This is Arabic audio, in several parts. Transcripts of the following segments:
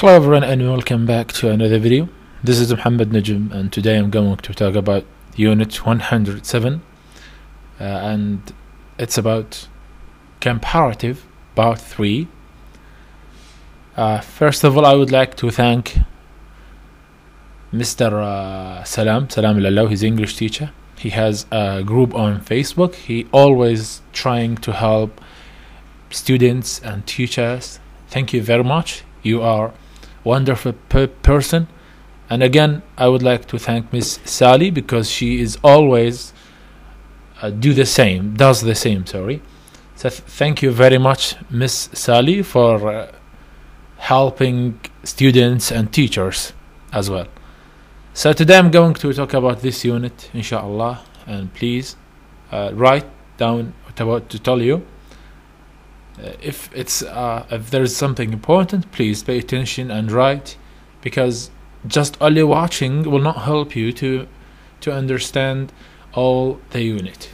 Hello everyone and welcome back to another video. This is Muhammad Najm and today I'm going to talk about unit 107 uh, and it's about comparative part 3. Uh, first of all I would like to thank Mr. Uh, Salam, Salam Lallahu, his English teacher. He has a group on Facebook. He always trying to help students and teachers. Thank you very much. You are wonderful per- person. And again, I would like to thank Miss Sally because she is always uh, do the same, does the same. Sorry. So th- thank you very much, Miss Sally, for uh, helping students and teachers as well. So today I'm going to talk about this unit, inshallah, and please uh, write down what I'm about to tell you. Uh, if it's uh, if there's something important please pay attention and write because just only watching will not help you to to understand all the unit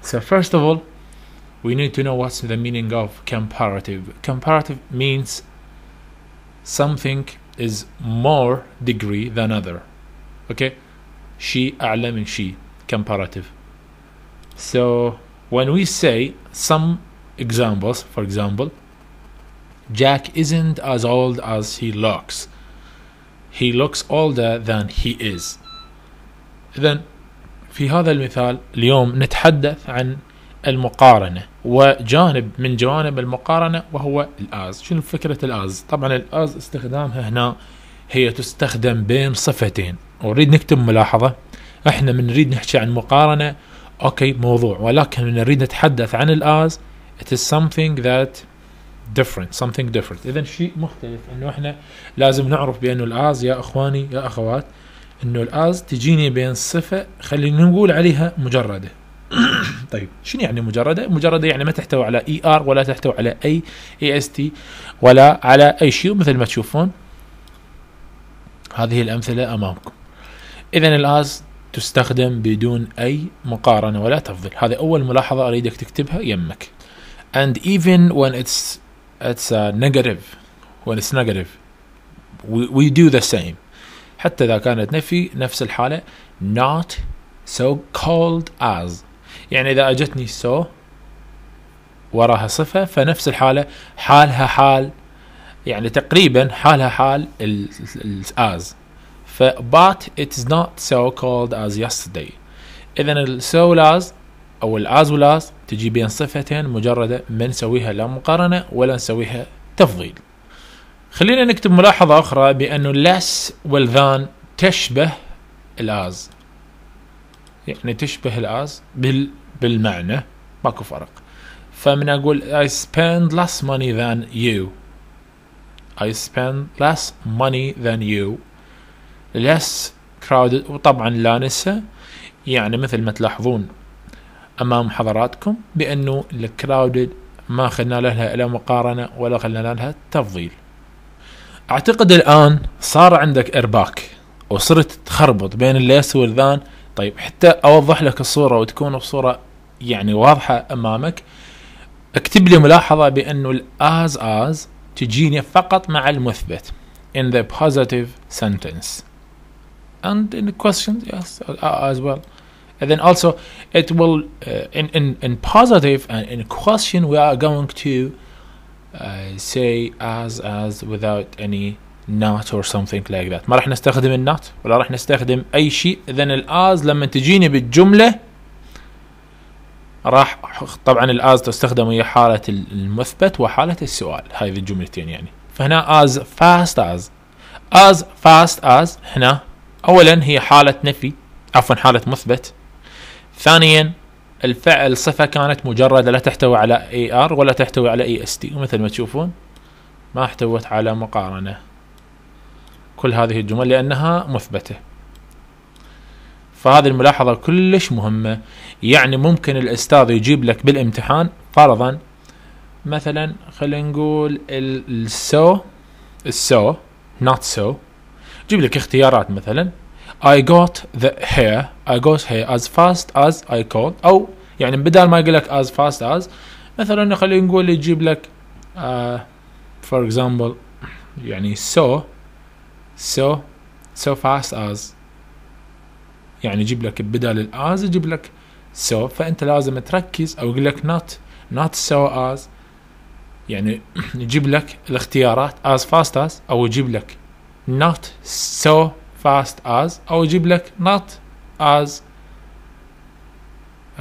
so first of all we need to know what's the meaning of comparative comparative means something is more degree than other okay she أعلم من she comparative so when we say some Examples, for example, Jack isn't as old as he looks. He looks older than he is. إذا في هذا المثال اليوم نتحدث عن المقارنة وجانب من جوانب المقارنة وهو الآز شنو فكرة الآز طبعا الآز استخدامها هنا هي تستخدم بين صفتين ونريد نكتب ملاحظة احنا من نريد نحكي عن مقارنة اوكي موضوع ولكن من نريد نتحدث عن الآز it is something that different something different اذا شيء مختلف انه احنا لازم نعرف بانه الاز يا اخواني يا اخوات انه الاز تجيني بين صفه خلينا نقول عليها مجرده طيب شنو يعني مجرده؟ مجرده يعني ما تحتوي على اي e ار ولا تحتوي على اي اي اس تي ولا على اي شيء مثل ما تشوفون هذه الامثله امامكم. اذا الاز تستخدم بدون اي مقارنه ولا تفضل هذه اول ملاحظه اريدك تكتبها يمك. and even when it's it's uh, negative when it's negative we, we do the same حتى إذا كانت نفي نفس الحالة not so called as يعني إذا أجتني so وراها صفة فنفس الحالة حالها حال يعني تقريبا حالها حال ال ال as ف but it's not so called as yesterday إذا ال so as أو ال as وال as تجي بين صفتين مجردة ما نسويها لا مقارنة ولا نسويها تفضيل خلينا نكتب ملاحظة أخرى بأن less والذان تشبه الآز يعني تشبه الآز بال بالمعنى ماكو فرق فمن أقول I spend less money than you I spend less money than you less crowded وطبعا لا ننسى يعني مثل ما تلاحظون امام حضراتكم بانه الكراودد ما خلنا لها الا مقارنه ولا خلنا لها تفضيل. اعتقد الان صار عندك ارباك وصرت تخربط بين الليس والذان طيب حتى اوضح لك الصوره وتكون الصوره يعني واضحه امامك اكتب لي ملاحظه بانه الاز از تجيني فقط مع المثبت in the positive sentence and in the questions yes as well And then also, it will uh, in, in in positive and in question we are going to uh, say as as without any not or something like that. ما راح نستخدم not ولا راح نستخدم أي شيء. إذا الآز لما تجيني بالجملة راح طبعا الآز تستخدم هي حالة المثبت وحالة السؤال هذه الجملتين يعني. فهنا as fast as as fast as هنا أولا هي حالة نفي عفوا حالة مثبت ثانيا الفعل صفه كانت مجرده لا تحتوي على اي ار ولا تحتوي على اي اس تي ومثل ما تشوفون ما احتوت على مقارنه كل هذه الجمل لانها مثبته فهذه الملاحظه كلش مهمه يعني ممكن الاستاذ يجيب لك بالامتحان فرضا مثلا خلينا نقول السو السو نوت سو جيب لك اختيارات مثلا I got the hair I got hair as fast as I could أو يعني بدل ما يقول لك as fast as مثلا خلينا نقول يجيب لك uh, for example يعني so so so fast as يعني يجيب لك بدل as يجيب لك so فانت لازم تركز او يقول لك not not so as يعني يجيب لك الاختيارات as fast as او يجيب لك not so fast as او يجيب لك not as uh,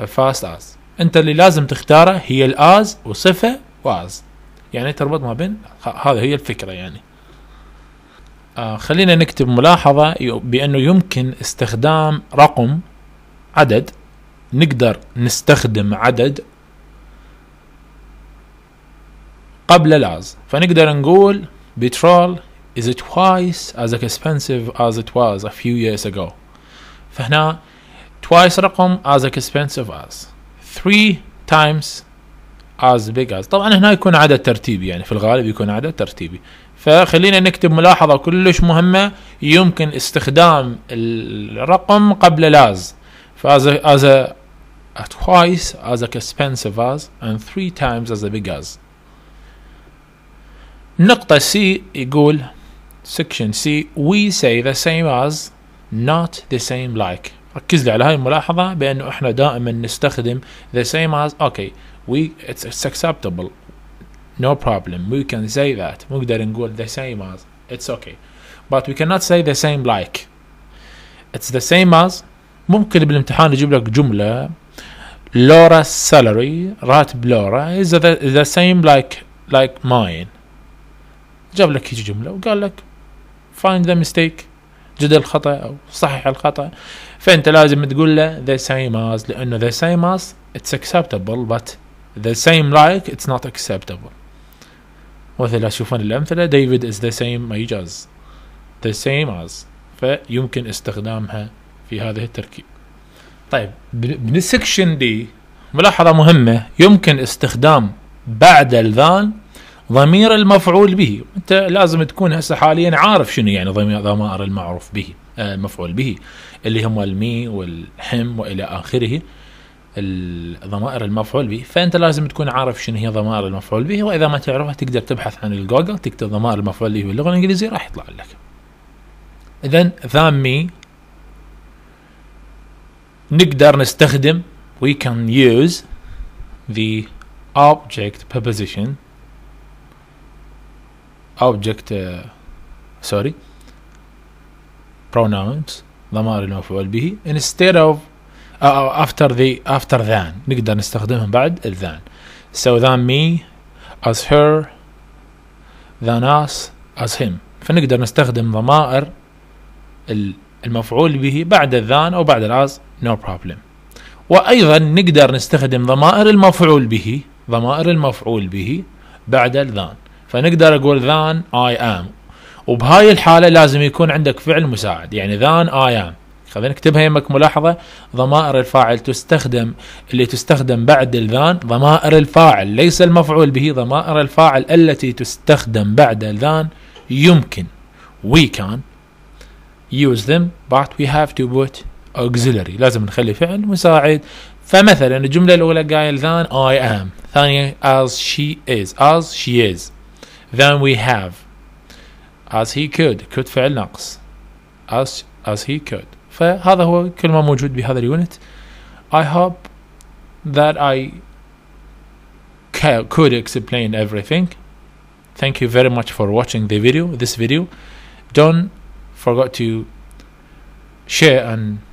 fast as انت اللي لازم تختاره هي الاز وصفه واز يعني تربط ما بين هذا هي الفكره يعني آه خلينا نكتب ملاحظه بانه يمكن استخدام رقم عدد نقدر نستخدم عدد قبل الاز فنقدر نقول بترول is twice as expensive as it was a few years ago فهنا twice رقم as expensive as three times as big as طبعا هنا يكون عدد ترتيبي يعني في الغالب يكون عدد ترتيبي فخلينا نكتب ملاحظة كلش مهمة يمكن استخدام الرقم قبل لاز فاز as a twice as expensive as and three times as big as النقطة سي يقول section C we say the same as not the same like ركز لي على هاي الملاحظة بأنه احنا دائما نستخدم the same as okay we it's, it's acceptable no problem we can say that نقدر نقول the same as it's okay but we cannot say the same like it's the same as ممكن بالامتحان يجيب لك جملة Laura's salary راتب لورا is the, the same like like mine جاب لك هيجي جملة وقال لك find the mistake جد الخطا او صحح الخطا فانت لازم تقول له the same as لانه the same as it's acceptable but the same like it's not acceptable مثلا تشوفون الامثله ديفيد is the same ميجاز the same as فيمكن استخدامها في هذه التركيب طيب بالسكشن دي ملاحظه مهمه يمكن استخدام بعد الذان ضمير المفعول به انت لازم تكون هسه حاليا عارف شنو يعني ضمائر المعروف به آه، المفعول به اللي هم المي والحم والى اخره الضمائر المفعول به فانت لازم تكون عارف شنو هي ضمائر المفعول به واذا ما تعرفها تقدر تبحث عن الجوجل تكتب ضمائر المفعول به باللغه الانجليزيه راح يطلع لك اذا ذامي نقدر نستخدم we can use the object preposition object سوري uh, pronouns ضمائر المفعول به instead of أو uh, uh, after the after than نقدر نستخدمهم بعد than so than me as her than us as him فنقدر نستخدم ضمائر المفعول به بعد الذان او بعد الاز no problem وايضا نقدر نستخدم ضمائر المفعول به ضمائر المفعول به بعد الذان فنقدر اقول ذان اي ام وبهاي الحاله لازم يكون عندك فعل مساعد يعني ذان اي ام خلينا نكتبها يمك ملاحظه ضمائر الفاعل تستخدم اللي تستخدم بعد الذان ضمائر الفاعل ليس المفعول به ضمائر الفاعل التي تستخدم بعد الذان يمكن we can use them but we have to put auxiliary لازم نخلي فعل مساعد فمثلا الجملة الأولى قايل ذان اي ام ثانية as she is as she is than we have as he could could فعل ناقص as, as he could فهذا هو كل ما موجود بهذا اليونت I hope that I could explain everything thank you very much for watching the video this video don't forget to share and